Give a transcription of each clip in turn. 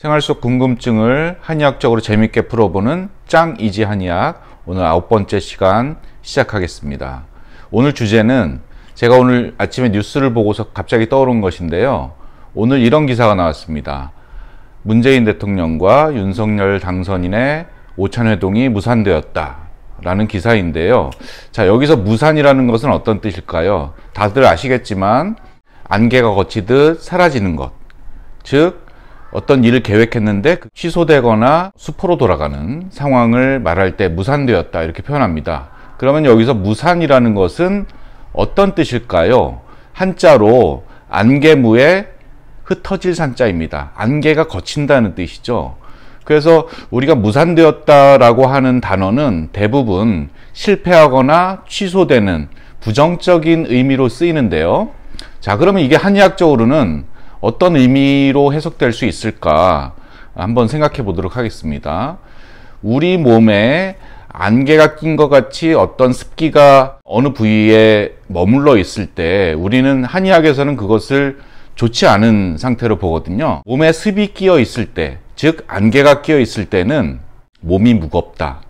생활 속 궁금증을 한의학적으로 재밌게 풀어보는 짱이지 한의학 오늘 아홉 번째 시간 시작하겠습니다. 오늘 주제는 제가 오늘 아침에 뉴스를 보고서 갑자기 떠오른 것인데요. 오늘 이런 기사가 나왔습니다. 문재인 대통령과 윤석열 당선인의 오찬 회동이 무산되었다. 라는 기사인데요. 자, 여기서 무산이라는 것은 어떤 뜻일까요? 다들 아시겠지만 안개가 거치듯 사라지는 것. 즉 어떤 일을 계획했는데 그 취소되거나 수포로 돌아가는 상황을 말할 때 무산되었다 이렇게 표현합니다. 그러면 여기서 무산이라는 것은 어떤 뜻일까요? 한자로 안개무에 흩어질 산자입니다. 안개가 거친다는 뜻이죠. 그래서 우리가 무산되었다라고 하는 단어는 대부분 실패하거나 취소되는 부정적인 의미로 쓰이는데요. 자, 그러면 이게 한의학적으로는 어떤 의미로 해석될 수 있을까 한번 생각해 보도록 하겠습니다. 우리 몸에 안개가 낀 것 같이 어떤 습기가 어느 부위에 머물러 있을 때 우리는 한의학에서는 그것을 좋지 않은 상태로 보거든요. 몸에 습이 끼어 있을 때, 즉 안개가 끼어 있을 때는 몸이 무겁다,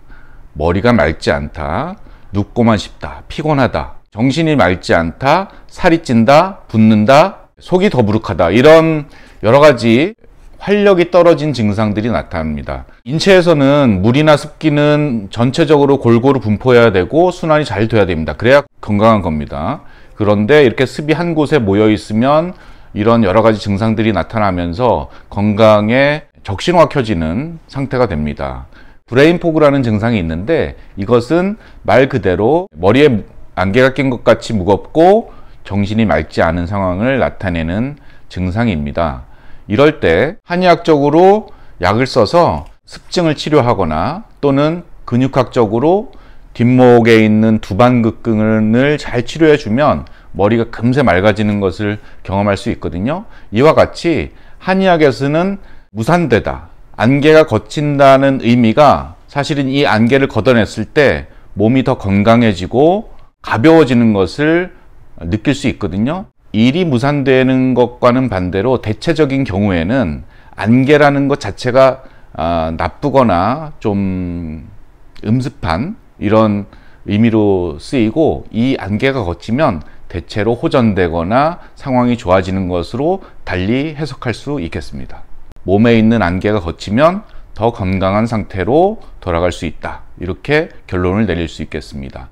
머리가 맑지 않다, 눕고만 싶다, 피곤하다, 정신이 맑지 않다, 살이 찐다, 붓는다, 속이 더부룩하다 이런 여러 가지 활력이 떨어진 증상들이 나타납니다. 인체에서는 물이나 습기는 전체적으로 골고루 분포해야 되고 순환이 잘 돼야 됩니다. 그래야 건강한 겁니다. 그런데 이렇게 습이 한 곳에 모여 있으면 이런 여러 가지 증상들이 나타나면서 건강에 적신호가 켜지는 상태가 됩니다. 브레인 포그라는 증상이 있는데 이것은 말 그대로 머리에 안개가 낀 것 같이 무겁고 정신이 맑지 않은 상황을 나타내는 증상입니다. 이럴 때 한의학적으로 약을 써서 습증을 치료하거나 또는 근육학적으로 뒷목에 있는 두반극근을 잘 치료해 주면 머리가 금세 맑아지는 것을 경험할 수 있거든요. 이와 같이 한의학에서는 무산되다, 안개가 거친다는 의미가 사실은 이 안개를 걷어냈을 때 몸이 더 건강해지고 가벼워지는 것을 느낄 수 있거든요. 일이 무산되는 것과는 반대로 대체적인 경우에는 안개라는 것 자체가 아, 나쁘거나 좀 음습한 이런 의미로 쓰이고 이 안개가 걷히면 대체로 호전되거나 상황이 좋아지는 것으로 달리 해석할 수 있겠습니다. 몸에 있는 안개가 걷히면 더 건강한 상태로 돌아갈 수 있다. 이렇게 결론을 내릴 수 있겠습니다.